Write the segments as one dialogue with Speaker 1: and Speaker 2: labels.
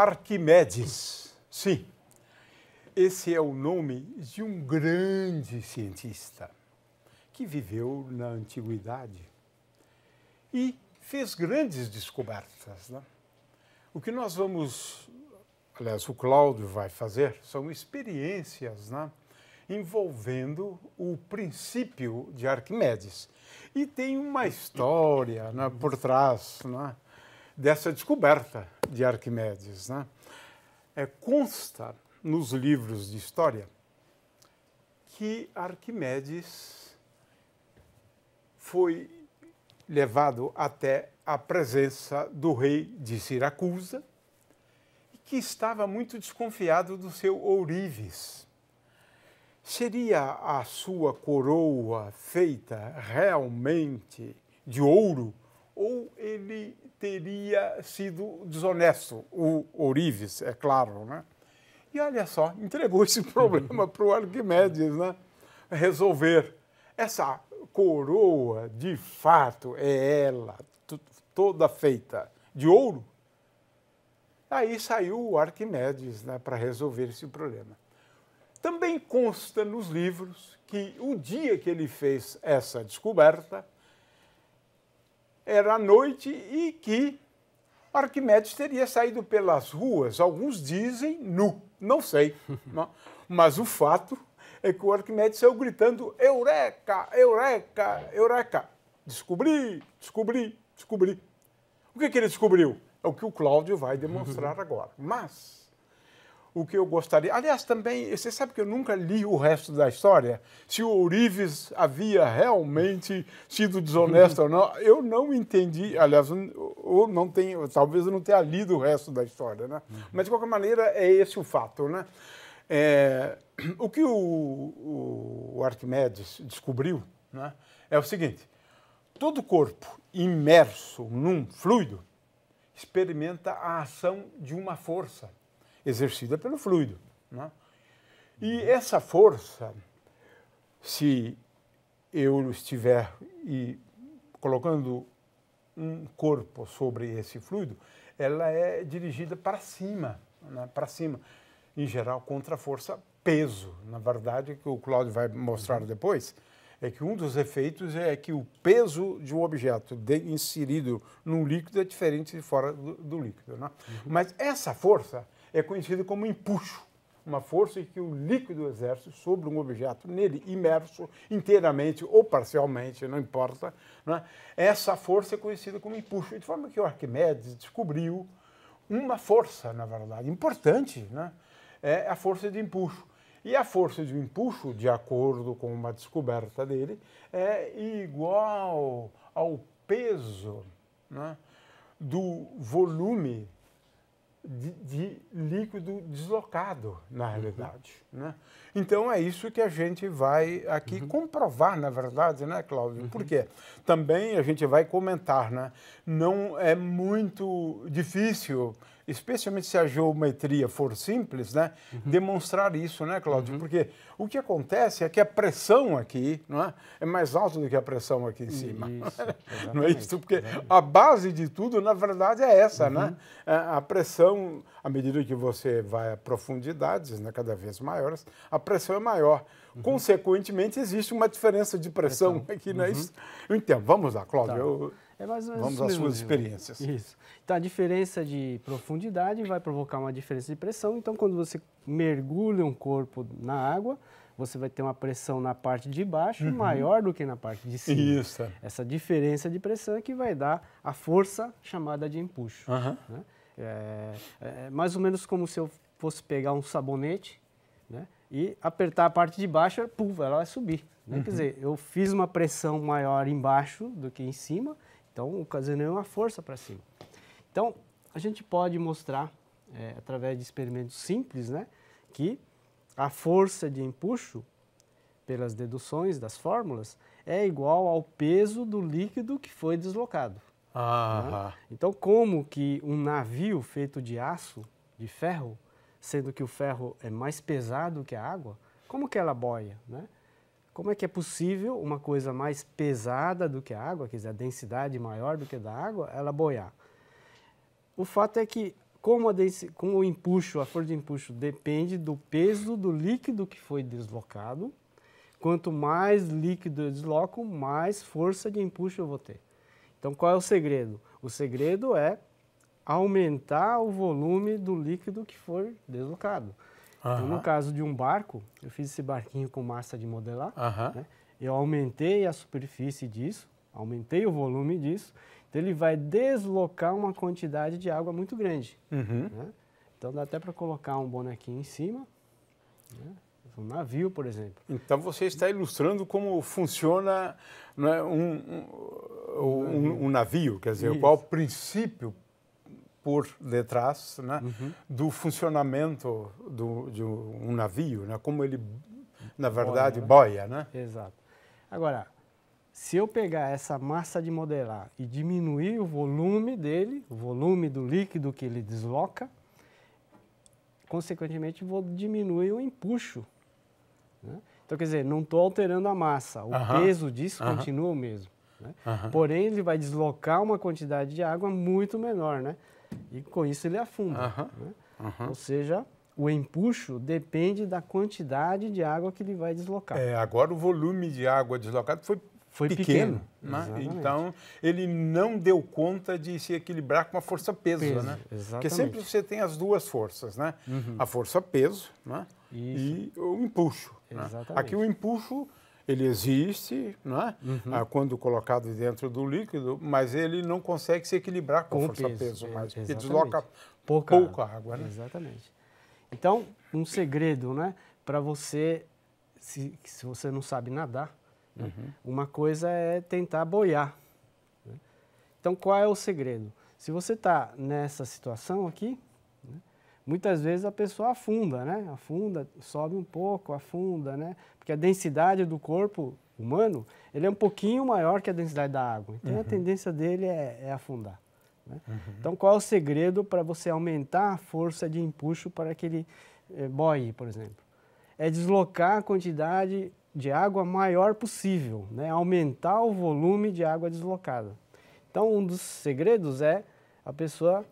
Speaker 1: Arquimedes. Sim, esse é o nome de um grande cientista que viveu na antiguidade e fez grandes descobertas. Né? O que nós vamos, aliás, o Cláudio vai fazer, são experiências né? envolvendo o princípio de Arquimedes. E tem uma história né, por trás né, dessa descoberta de Arquimedes, né? é, consta nos livros de história que Arquimedes foi levado até a presença do rei de Siracusa, e que estava muito desconfiado do seu ourives. Seria a sua coroa feita realmente de ouro ou ele teria sido desonesto, o Ourives, é claro, né? E olha só, entregou esse problema para o Arquimedes, né? Resolver. Essa coroa, de fato, é ela, toda feita de ouro. Aí saiu o Arquimedes né, para resolver esse problema. Também consta nos livros que o dia que ele fez essa descoberta, era noite e que Arquimedes teria saído pelas ruas, alguns dizem nu, não sei. não. Mas o fato é que o Arquimedes saiu gritando: Eureka, Eureka, Eureka! Descobri, descobri, descobri. O que, que ele descobriu? É o que o Cláudio vai demonstrar agora. Mas o que eu gostaria. Aliás, também, você sabe que eu nunca li o resto da história? Se o Ourives havia realmente sido desonesto ou não. Eu não entendi, aliás, ou não tenho, talvez eu não tenha lido o resto da história, né? Uhum. Mas, de qualquer maneira, é esse o fato, né? É, o que o, o, o Arquimedes descobriu né, é o seguinte, todo corpo imerso num fluido experimenta a ação de uma força exercida pelo fluido. Né? E essa força, se eu estiver e colocando um corpo sobre esse fluido, ela é dirigida para cima, né? para cima, em geral contra a força peso. Na verdade, que o Cláudio vai mostrar uhum. depois, é que um dos efeitos é que o peso de um objeto inserido num líquido é diferente de fora do, do líquido. Né? Uhum. Mas essa força é conhecido como empuxo, uma força que o líquido exerce sobre um objeto nele imerso inteiramente ou parcialmente, não importa. Né? Essa força é conhecida como empuxo, de forma que o Arquimedes descobriu uma força, na verdade, importante, né? é a força de empuxo. E a força de empuxo, de acordo com uma descoberta dele, é igual ao peso né, do volume de, de líquido deslocado, na uhum. realidade. Né? Uhum. Né? Então, é isso que a gente vai aqui uhum. comprovar, na verdade, né, Cláudio? Uhum. Porque também a gente vai comentar, né? Não é muito difícil especialmente se a geometria for simples, né, uhum. demonstrar isso, né, Cláudio? Uhum. Porque o que acontece é que a pressão aqui não é, é mais alta do que a pressão aqui em cima. Isso, não é isso? Porque tá a base de tudo, na verdade, é essa, né? uhum. né? A pressão, à medida que você vai a profundidades né, cada vez maiores, a pressão é maior. Uhum. Consequentemente, existe uma diferença de pressão, pressão. aqui, não é uhum. isso? Então, vamos lá,
Speaker 2: Cláudio. Tá. Eu, é mais ou menos Vamos às suas experiências. Isso. Então, a diferença de profundidade vai provocar uma diferença de pressão. Então, quando você mergulha um corpo na água, você vai ter uma pressão na parte de baixo uhum. maior do que na parte de cima. Isso. Essa diferença de pressão é que vai dar a força chamada de empuxo. Uhum. Né? É, é mais ou menos como se eu fosse pegar um sabonete né? e apertar a parte de baixo, pum, ela vai subir. Né? Uhum. Quer dizer, eu fiz uma pressão maior embaixo do que em cima então, o casino é uma força para cima. Então, a gente pode mostrar, é, através de experimentos simples, né, que a força de empuxo, pelas deduções das fórmulas, é igual ao peso do líquido que foi deslocado. Ah. Né? Então, como que um navio feito de aço, de ferro, sendo que o ferro é mais pesado que a água, como que ela boia, né? Como é que é possível uma coisa mais pesada do que a água, quer dizer, a densidade maior do que a da água, ela boiar? O fato é que, como, como o empuxo, a força de empuxo depende do peso do líquido que foi deslocado, quanto mais líquido eu desloco, mais força de empuxo eu vou ter. Então, qual é o segredo? O segredo é aumentar o volume do líquido que for deslocado. Uhum. Então, no caso de um barco, eu fiz esse barquinho com massa de modelar, uhum. né? eu aumentei a superfície disso, aumentei o volume disso, então ele vai deslocar uma quantidade de água muito grande. Uhum. Né? Então dá até para colocar um bonequinho em cima, né? um navio, por exemplo.
Speaker 1: Então você está ilustrando como funciona né, um, um, um, um, navio, quer dizer, é Isso. qual o princípio por detrás né, uhum. do funcionamento do, de um navio,
Speaker 2: né, como ele, na verdade, boia. Né? boia né? Exato. Agora, se eu pegar essa massa de modelar e diminuir o volume dele, o volume do líquido que ele desloca, consequentemente vou diminuir o empuxo. Né? Então, quer dizer, não estou alterando a massa, o uh -huh. peso disso uh -huh. continua o mesmo. Né? Uh -huh. Porém, ele vai deslocar uma quantidade de água muito menor, né? e com isso ele afunda. Uhum. Né? Uhum. Ou seja, o empuxo depende da quantidade de água que ele vai deslocar.
Speaker 1: É, agora o volume de água deslocado foi, foi pequeno, pequeno né? então ele não deu conta de se equilibrar com a força peso, peso né? Exatamente. Porque sempre você tem as duas forças, né? Uhum. A força peso, né? E o empuxo. Né? Aqui o empuxo ele existe, não é? Uhum. Ah, quando colocado dentro do líquido, mas ele não consegue se equilibrar com, com força-peso é, mais, desloca
Speaker 2: pouca, pouca água. Né? Exatamente. Então, um segredo, né? Para você, se, se você não sabe nadar, né, uhum. uma coisa é tentar boiar. Né. Então, qual é o segredo? Se você está nessa situação aqui, né? muitas vezes a pessoa afunda, né? Afunda, sobe um pouco, afunda, né? Porque a densidade do corpo humano, ele é um pouquinho maior que a densidade da água. Então, uhum. a tendência dele é, é afundar. Né? Uhum. Então, qual é o segredo para você aumentar a força de empuxo para aquele eh, boie, por exemplo? É deslocar a quantidade de água maior possível, né? aumentar o volume de água deslocada. Então, um dos segredos é a pessoa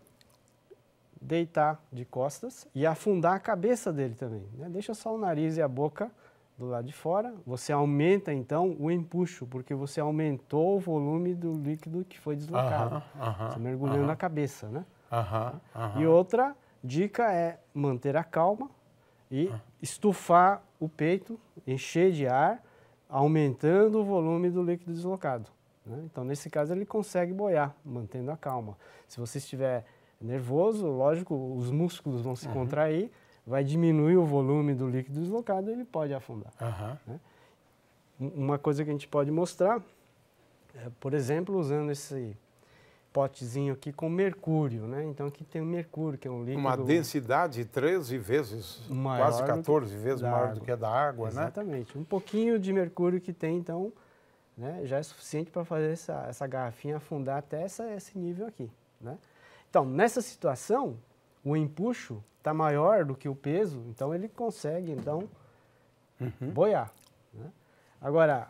Speaker 2: deitar de costas e afundar a cabeça dele também. Né? Deixa só o nariz e a boca do lado de fora. Você aumenta então o empuxo, porque você aumentou o volume do líquido que foi deslocado. Uh -huh, uh -huh, você mergulhando uh -huh. a cabeça, né? E outra dica é manter a calma e ah. estufar o peito, encher de ar, aumentando o volume do líquido deslocado. Né? Então, nesse caso, ele consegue boiar, mantendo a calma. Se você estiver nervoso, lógico, os músculos vão se uhum. contrair, vai diminuir o volume do líquido deslocado, ele pode afundar. Uhum. Né? Uma coisa que a gente pode mostrar, é, por exemplo, usando esse potezinho aqui com mercúrio, né? Então aqui tem o mercúrio, que é um líquido... Uma
Speaker 1: densidade 13 vezes, quase 14 vezes maior água. do que a da água, Exatamente. né?
Speaker 2: Exatamente. Um pouquinho de mercúrio que tem, então, né, já é suficiente para fazer essa, essa garrafinha afundar até essa, esse nível aqui, né? Então, nessa situação, o empuxo está maior do que o peso, então ele consegue então uhum. boiar. Né? Agora,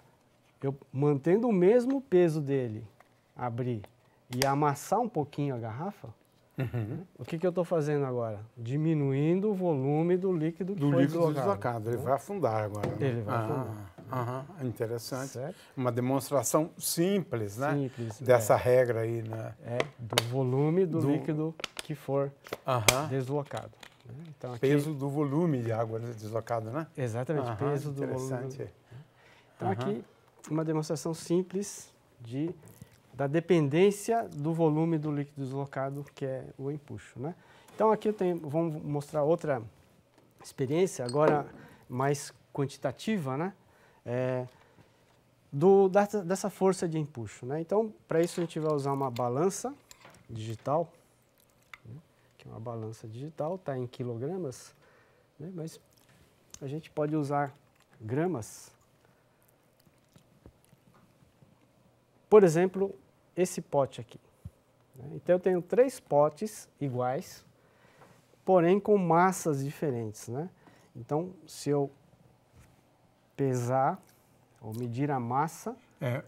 Speaker 2: eu mantendo o mesmo peso dele, abrir e amassar um pouquinho a garrafa, uhum. né? o que, que eu estou fazendo agora? Diminuindo o volume do líquido que do foi líquido deslocado.
Speaker 1: deslocado. Ele né? vai afundar agora. Né? Ele vai ah. afundar. Uhum, interessante. Certo? Uma demonstração simples, né? Simples. É. Dessa é. regra aí, né? É, do volume do, do... líquido que for uhum. deslocado. Né? Então, aqui... Peso do volume de água deslocado, né?
Speaker 2: Exatamente, uhum, peso do volume. Então aqui uma demonstração simples de, da dependência do volume do líquido deslocado, que é o empuxo, né? Então aqui eu tenho, vamos mostrar outra experiência, agora mais quantitativa, né? é, do, da, dessa força de empuxo. Né? Então, para isso a gente vai usar uma balança digital, né? que é uma balança digital, está em quilogramas, né? mas a gente pode usar gramas. Por exemplo, esse pote aqui. Né? Então, eu tenho três potes iguais, porém com massas diferentes. Né? Então, se eu pesar ou medir a massa.
Speaker 1: É,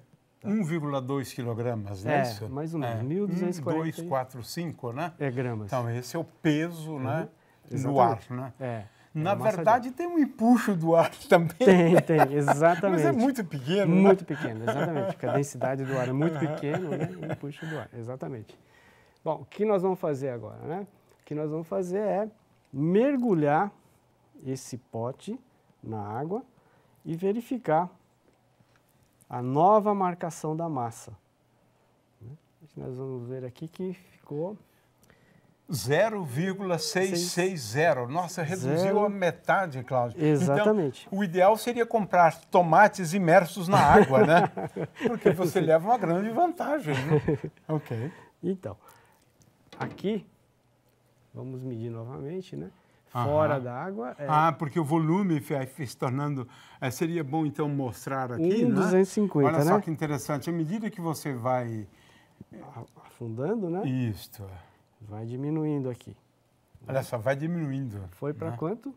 Speaker 1: 1,2 tá. quilogramas, não é, é isso? mais ou é, menos, é, né? 1,245, né? É gramas. Então, esse é o peso, né, uhum. né? Exatamente. Do ar, né? É. é na verdade, de... tem um empuxo do ar também. Tem, tem, exatamente. Mas é muito pequeno, né? Muito né? pequeno, exatamente, porque a densidade do ar é muito pequena, né? O
Speaker 2: empuxo do ar, exatamente. Bom, o que nós vamos fazer agora, né? O que nós vamos fazer é mergulhar esse pote na água e verificar a nova marcação da massa. Né? Nós vamos ver aqui que ficou
Speaker 1: 0,660. Nossa, reduziu Zero... a metade, Cláudio. Então, Exatamente. Então, o ideal seria comprar tomates imersos na água, né? Porque você leva uma grande vantagem. Né?
Speaker 2: ok. Então, aqui, vamos medir novamente, né? fora d'água. É... Ah,
Speaker 1: porque o volume vai se tornando. É, seria bom então mostrar aqui. 1,250. Né? Olha né? só que interessante. À medida que você vai. Eh, afundando, né? Isto. Vai
Speaker 2: diminuindo aqui. Olha só, vai diminuindo. Foi para né? quanto?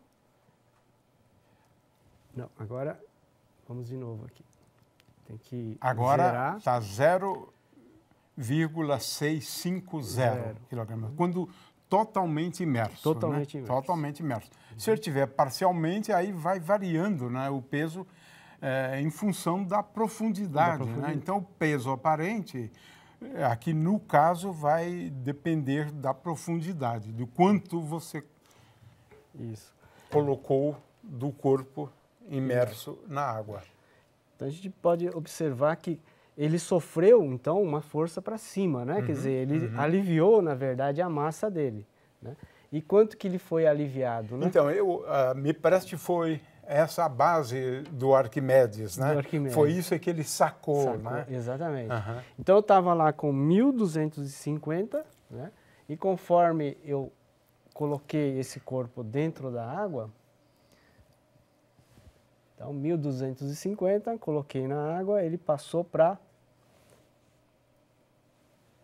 Speaker 2: Não, agora vamos de novo aqui. Tem que. Agora
Speaker 1: está 0,650 kg. Quando né? totalmente imerso. Totalmente né? imerso. Totalmente imerso. Uhum. Se ele estiver parcialmente, aí vai variando né, o peso é, em função da profundidade. Da profundidade. Né? Então, o peso aparente, eh, aqui no caso, vai depender da profundidade, do quanto você Isso. colocou do
Speaker 2: corpo imerso na água. Então, a gente pode observar que ele sofreu então uma força para cima, né? Uhum, Quer dizer, ele uhum. aliviou na verdade a massa dele, né? E quanto que ele foi aliviado, né? Então,
Speaker 1: eu uh, me parece que foi essa a base do Arquimedes, né? Do Arquimedes. Foi isso
Speaker 2: que ele sacou, sacou né? Exatamente. Uhum. Então eu estava lá com 1250, né? E conforme eu coloquei esse corpo dentro da água, então, 1250, coloquei na água, ele passou para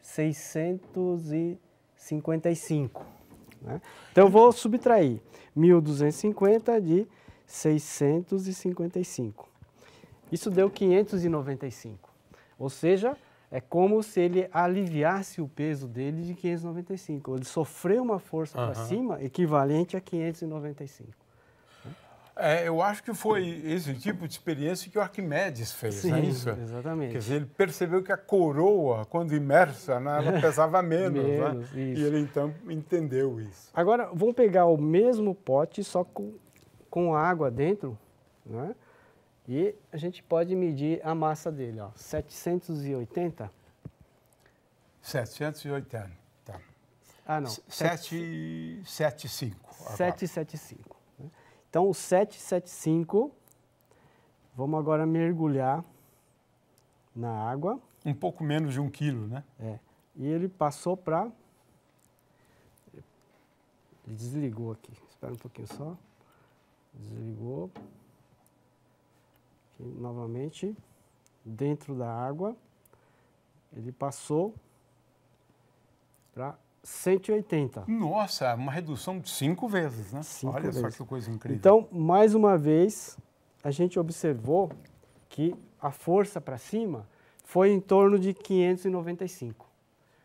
Speaker 2: 655. Né? Então, eu vou subtrair 1250 de 655. Isso deu 595. Ou seja, é como se ele aliviasse o peso dele de 595. Ele sofreu uma força uhum. para cima equivalente a 595.
Speaker 1: É, eu acho que foi esse tipo de experiência que o Arquimedes fez, é Sim, é isso? Exatamente. Quer dizer, ele
Speaker 2: percebeu que a coroa, quando imersa, né, ela pesava menos, né? menos né? E ele então entendeu isso. Agora, vamos pegar o mesmo pote, só com, com água dentro, né? E a gente pode medir a massa dele, ó, 780. 780, tá. Ah, não. 775. 775. Então, o 775, vamos agora mergulhar na água. Um pouco menos de um quilo, né? É. E ele passou para... Ele desligou aqui. Espera um pouquinho só. Desligou. Aqui, novamente, dentro da água. Ele passou para 180.
Speaker 1: Nossa, uma redução de cinco vezes, né? Cinco Olha vezes. só que coisa incrível.
Speaker 2: Então, mais uma vez, a gente observou que a força para cima foi em torno de 595.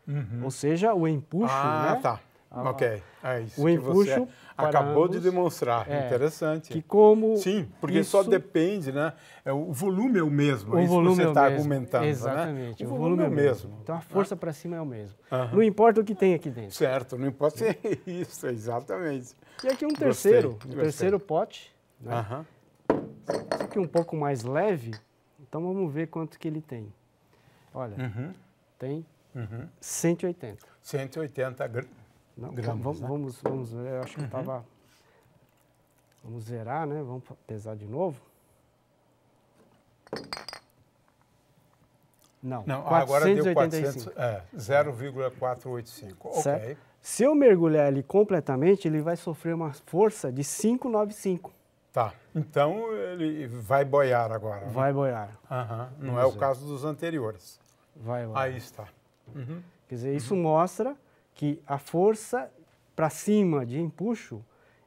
Speaker 2: Uhum. Ou seja, o empuxo ah, né, tá ok, é isso. O empuxo acabou ambos, de demonstrar. É, Interessante. Que como
Speaker 1: Sim, porque isso, só depende, né? É, o volume é o mesmo, o é isso volume que você está é tá argumentando. Né? Exatamente, né? o, o volume, volume, é, é o mesmo. mesmo. Então
Speaker 2: a força ah. para cima é o mesmo. Não importa o que tem aqui dentro.
Speaker 1: Certo, não importa se é isso, é exatamente. E aqui um terceiro, gostei. um terceiro pote.
Speaker 2: Né? Esse aqui um pouco mais leve, então vamos ver quanto que ele tem. Olha, uhum. tem 180. 180 gramas. Não, tá, gramas, vamos, né? vamos, vamos ver, eu acho que estava... Uhum. Vamos zerar, né? Vamos pesar de novo. Não, Não 485. Ah,
Speaker 1: agora deu 0,485. É, ok.
Speaker 2: Se eu mergulhar ele completamente, ele vai sofrer uma força de 595. Tá. Então ele vai boiar agora. Né? Vai boiar. Uhum. Não Vamos é ver. o caso
Speaker 1: dos anteriores.
Speaker 2: Vai boiar. Aí está. Uhum. Quer dizer, isso uhum. mostra que a força para cima de empuxo,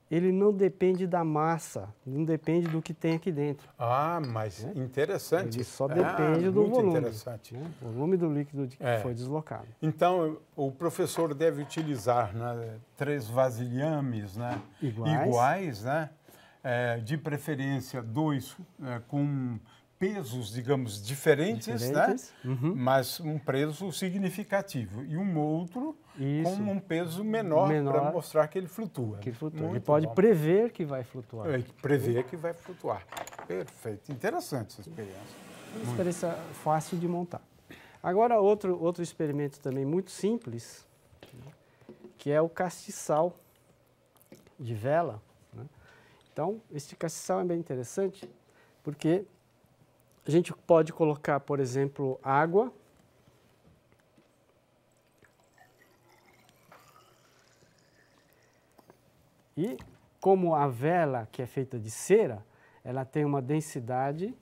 Speaker 2: ele não depende da massa, não depende do que tem aqui dentro. Ah, mas né?
Speaker 1: interessante. Ele só é, depende ah, do muito volume. interessante.
Speaker 2: Né? O volume do líquido que é. foi deslocado.
Speaker 1: Então, o professor deve utilizar né, três vasilhames né, iguais, iguais né, é, de preferência dois é, com pesos, digamos, diferentes, né? diferentes. Né? Uhum. mas um peso significativo. E um outro Isso. com um peso menor, menor para
Speaker 2: mostrar que ele flutua. Que ele, flutua. ele pode prever que vai flutuar. É, prever que vai flutuar. Perfeito. Interessante essa experiência. Uma muito. experiência fácil de montar. Agora, outro, outro experimento também muito simples, que é o castiçal de vela. Né? Então, este castiçal é bem interessante, porque a gente pode colocar, por exemplo, água. E como a vela, que é feita de cera, ela tem uma densidade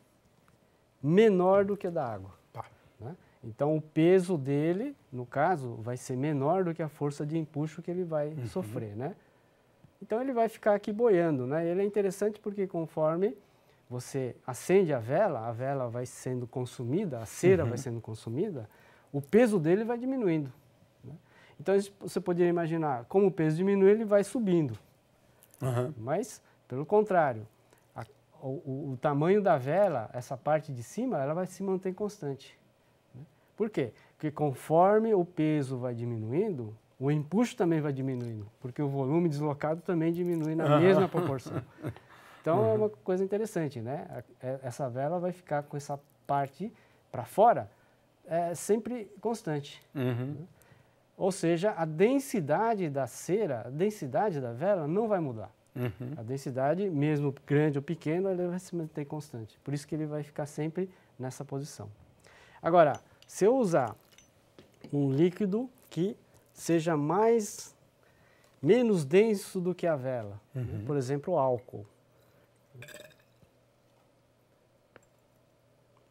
Speaker 2: menor do que a da água. Tá. Né? Então, o peso dele, no caso, vai ser menor do que a força de empuxo que ele vai uhum. sofrer, né? Então, ele vai ficar aqui boiando, né? Ele é interessante porque conforme você acende a vela, a vela vai sendo consumida, a cera uhum. vai sendo consumida, o peso dele vai diminuindo. Né? Então você poderia imaginar, como o peso diminui, ele vai subindo. Uhum. Mas, pelo contrário, a, o, o, tamanho da vela, essa parte de cima, ela vai se manter constante. Né? Por quê? Porque conforme o peso vai diminuindo, o empuxo também vai diminuindo, porque o volume deslocado também diminui na uhum. mesma proporção. Então é uhum. é uma coisa interessante, né? É, essa vela vai ficar com essa parte para fora é, sempre constante. Uhum. Né? Ou seja, a densidade da cera, a densidade da vela não vai mudar. Uhum. A densidade, mesmo grande ou pequena, ele vai se manter constante. Por isso que ele vai ficar sempre nessa posição. Agora, se eu usar um líquido que seja mais menos denso do que a vela, né? uhum. por exemplo, o álcool,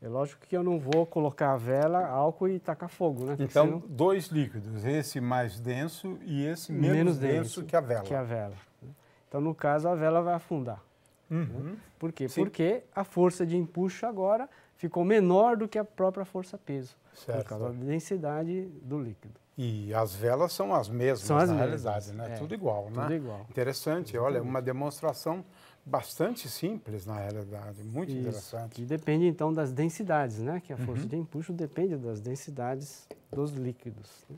Speaker 2: É lógico que eu não vou colocar a vela, álcool e tacar fogo, né? Porque então, senão...
Speaker 1: dois líquidos, esse mais denso e esse menos, menos denso, denso que a vela. Que a vela.
Speaker 2: Né? Então, no caso, a vela vai afundar. Né? Uhum. Né? Por quê? Sim. Porque a força de empuxo agora ficou menor do que a própria força-peso, por causa da densidade do líquido.
Speaker 1: E as velas são as mesmas, são as na mesmas. realidade, né? É, tudo igual, né? Tudo igual. Interessante, Exatamente. olha, uma demonstração bastante simples,
Speaker 2: na realidade, muito Isso, interessante. E depende, então, das densidades, né? Que a força uhum. de empuxo depende das densidades dos líquidos. Né?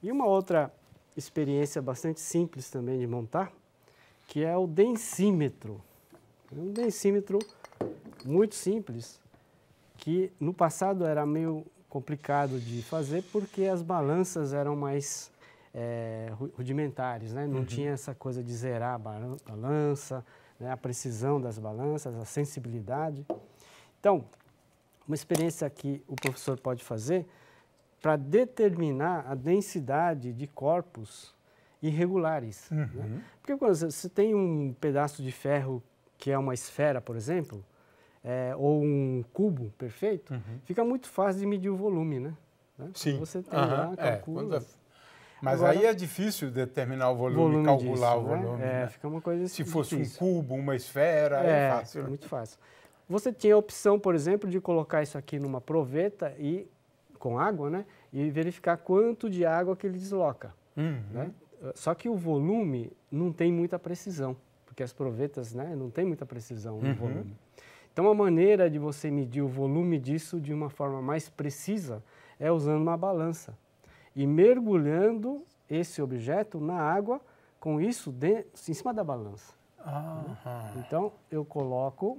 Speaker 2: E uma outra experiência bastante simples também de montar, que é o densímetro. É um densímetro muito simples, que no passado era meio complicado de fazer porque as balanças eram mais é, rudimentares, né? Não uhum. tinha essa coisa de zerar a balança, né, a precisão das balanças, a sensibilidade. Então, uma experiência que o professor pode fazer para determinar a densidade de corpos irregulares. Né? Uhum. Né? Porque quando você tem um pedaço de ferro que é uma esfera, por exemplo, é, ou um cubo perfeito, uhum. fica muito fácil de medir o volume, né? né? Sim. Você tem uhum. lá, calcula... É, mas Agora, aí é
Speaker 1: difícil determinar o volume, volume calcular disso, o né? volume. É, né? É, fica uma coisa Se difícil. fosse um
Speaker 2: cubo, uma esfera, é, é fácil. É né? muito fácil. Você tinha a opção, por exemplo, de colocar isso aqui numa proveta e com água, né? E verificar quanto de água que ele desloca. Uhum. Né? Só que o volume não tem muita precisão, porque as provetas, né, não tem muita precisão no uhum. volume. Então a maneira de você medir o volume disso de uma forma mais precisa é usando uma balança e mergulhando esse objeto na água, com isso de, em cima da balança. Então, eu coloco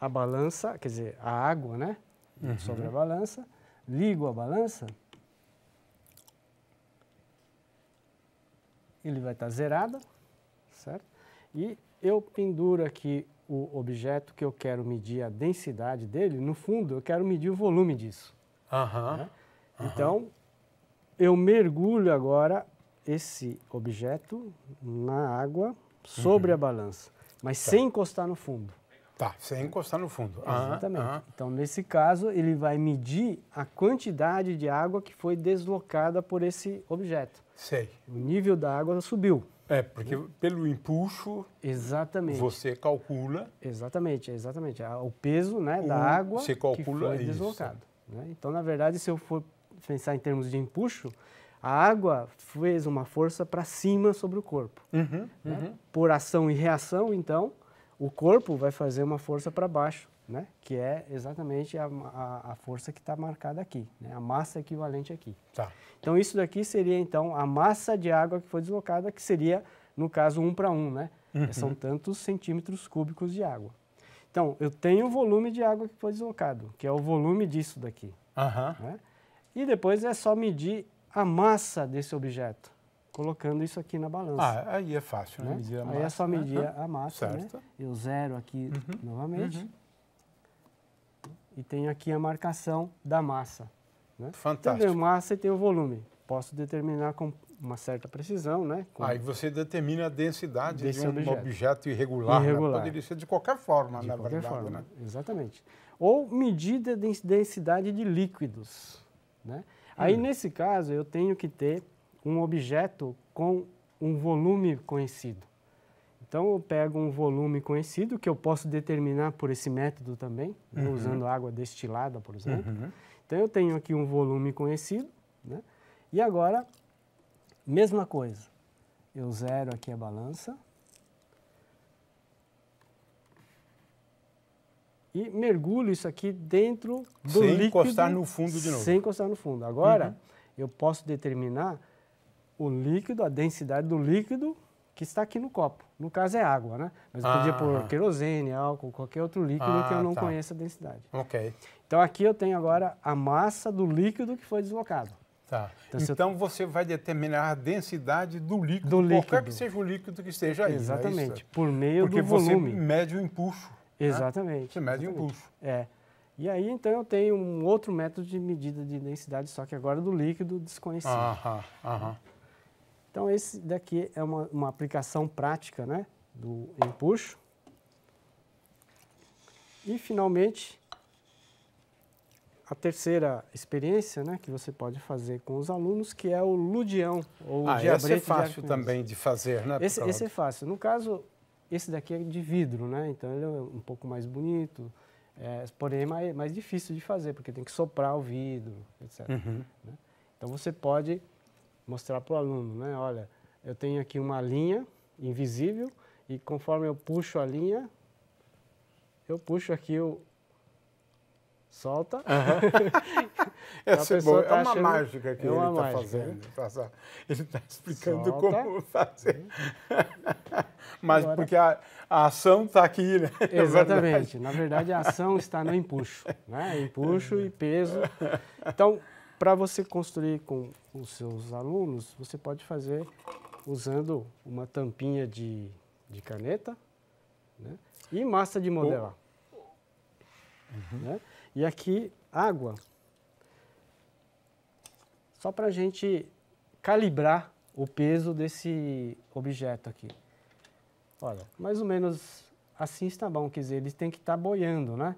Speaker 2: a balança, quer dizer, a água, né? Uhum. Sobre a balança, ligo a balança, ele vai estar tá zerada, certo? E eu penduro aqui o objeto que eu quero medir a densidade dele, no fundo eu quero medir o volume disso. Né? Então, eu mergulho agora esse objeto na água sobre uhum. a balança, mas tá. sem encostar no fundo. Tá, sem encostar no fundo. Exatamente. Então, nesse caso, ele vai medir a quantidade de água que foi deslocada por esse objeto. Sei. O nível da água subiu. É, porque né? pelo empuxo exatamente. você calcula. Exatamente, exatamente. É o peso né, da água você calcula que foi isso. deslocado. Né? Então, na verdade, se eu for pensar em termos de empuxo, a água fez uma força para cima sobre o corpo. Uhum, né? uhum. Por ação e reação, então, o corpo vai fazer uma força para baixo, né? que é exatamente a, a, a força que está marcada aqui, né? a massa equivalente aqui. Tá. Então, isso daqui seria, então, a massa de água que foi deslocada, que seria, no caso, um para um. Né? Uhum. São tantos centímetros cúbicos de água. Então, eu tenho o volume de água que foi deslocado, que é o volume disso daqui. Uhum. Né? E depois é só medir a massa desse objeto, colocando isso aqui na balança. Ah, aí é fácil, né? né? Medir a aí massa, é só medir né? a massa, né? certo. né? Eu zero aqui uhum. novamente. Uhum. E tenho aqui a marcação da massa. Né? Então, Fantástico. Tem a massa e tem o volume. Posso determinar com uma certa precisão, né?
Speaker 1: Com... Aí você determina a densidade de um objeto, objeto
Speaker 2: irregular. Né? irregular. Né? Poderia ser de qualquer forma, de na qualquer verdade. Forma, né? Exatamente. Ou medida de densidade de líquidos. Né? Aí, hum. nesse caso, eu tenho que ter um objeto com um volume conhecido. Então, eu pego um volume conhecido, que eu posso determinar por esse método também, né? uhum. usando água destilada, por exemplo. Uhum. Então, eu tenho aqui um volume conhecido, né? E agora Mesma coisa, eu zero aqui a balança e mergulho isso aqui dentro do sem líquido. Sem encostar no fundo de novo. Sem encostar no fundo. Agora, uhum. eu posso determinar o líquido, a densidade do líquido que está aqui no copo. No caso é água, né? Mas eu ah. podia pôr ah. querosene, álcool, qualquer outro líquido ah, que eu não tá. conheça a densidade. Ok. Então aqui eu tenho agora a massa do líquido que foi deslocado. Tá. Então, então eu... você vai
Speaker 1: determinar a densidade do líquido, do líquido, qualquer que seja o líquido que esteja aí. É exatamente, é por meio Porque do volume. Porque né? você mede o impulso. Exatamente. Né? Você mede exatamente. o impulso.
Speaker 2: É. E aí, então, eu tenho um outro método de medida de densidade, só que agora do líquido desconhecido. Aham, aham. Então, esse daqui é uma, uma aplicação prática né, do empuxo. E, finalmente, a terceira experiência né, que você pode fazer com os alunos, que é o ludião. Ou ah, esse é fácil de também de fazer, né? Esse, esse, é fácil. No caso, esse daqui é de vidro, né? Então ele é um pouco mais bonito, é, porém é mais, mais difícil de fazer, porque tem que soprar o vidro, etc. Né. Uhum. Né? Então você pode mostrar para o aluno, né? Olha, eu tenho aqui uma linha invisível e conforme eu puxo a linha, eu puxo aqui o, solta. Uhum. Essa é Tá é uma achando... mágica que é ele está fazendo. Né? Tá ele está explicando solta.
Speaker 1: como fazer. Uhum. Mas Agora... porque
Speaker 2: a, a ação está aqui, né? Exatamente. Na verdade, a ação está no empuxo. Né? Empuxo e peso. Então, para você construir com os seus alunos, você pode fazer usando uma tampinha de, de caneta né? e massa de modelar. Uhum. Né? E aqui, água. Só para a gente calibrar o peso desse objeto aqui. Olha, mais ou menos assim está bom, quer dizer, ele tem que estar tá boiando, né?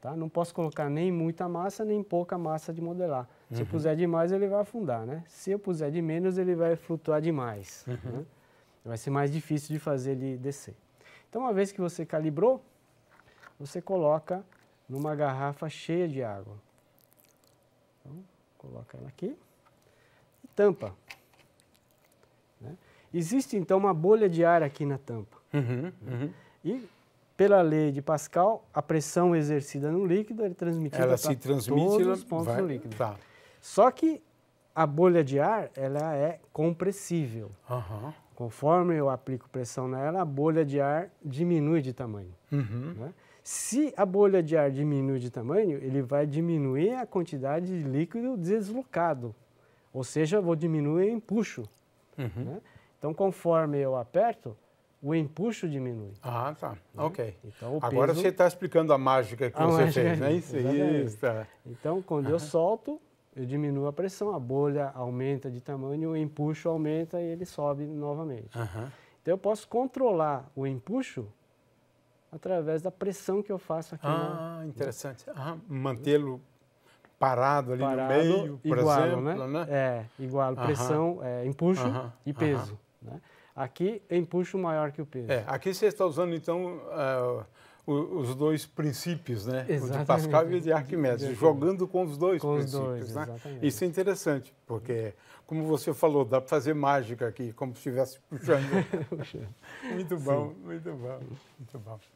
Speaker 2: Tá? Não posso colocar nem muita massa, nem pouca massa de modelar. Uhum. Se eu uhum. puser demais, ele vai afundar, né? Se eu puser de menos, ele vai flutuar demais. Uhum. Né? Vai ser mais difícil de fazer ele descer. Então, uma vez que você calibrou, você coloca numa garrafa cheia de água. Então, coloca ela aqui e tampa. Né? Existe então uma bolha de ar aqui na tampa. Uhum, né? uhum. E pela lei de Pascal, a pressão exercida no líquido é transmitida ela se transmite, todos os pontos vai, do líquido. Tá. Só que a bolha de ar ela é compressível. Uhum. Conforme eu aplico pressão nela, a bolha de ar diminui de tamanho. Uhum. Né? Se a bolha de ar diminui de tamanho, ele vai diminuir a quantidade de líquido deslocado, ou seja, vou diminuir o empuxo. Uhum. Né? Então, conforme eu aperto, o empuxo diminui.
Speaker 1: Ah, tá. Né? Ok. Então, Agora peso... você está explicando a mágica que a você mágica... fez, é né? Isso, isso. Tá.
Speaker 2: Então, quando uhum. eu solto, eu diminuo a pressão, a bolha aumenta de tamanho, o empuxo aumenta e ele sobe novamente. Uhum. Então, eu posso controlar o empuxo através da pressão que eu faço aqui. Né? Ah, no... interessante.
Speaker 1: Ah, Mantê-lo parado ali parado, no meio, por igualo, né? exemplo,
Speaker 2: né? né? É, igualo. Pressão, é, empuxo e peso. Né? Aqui, empuxo maior que o peso. É,
Speaker 1: aqui você está usando, então, uh, os dois princípios, né? Exatamente. O de Pascal e o de Arquimedes, jogando com os dois com princípios. Os dois, né? Exatamente. Isso é interessante, porque, como você falou, dá para fazer mágica aqui, como se estivesse puxando. muito bom, Sim. muito bom,
Speaker 2: muito bom.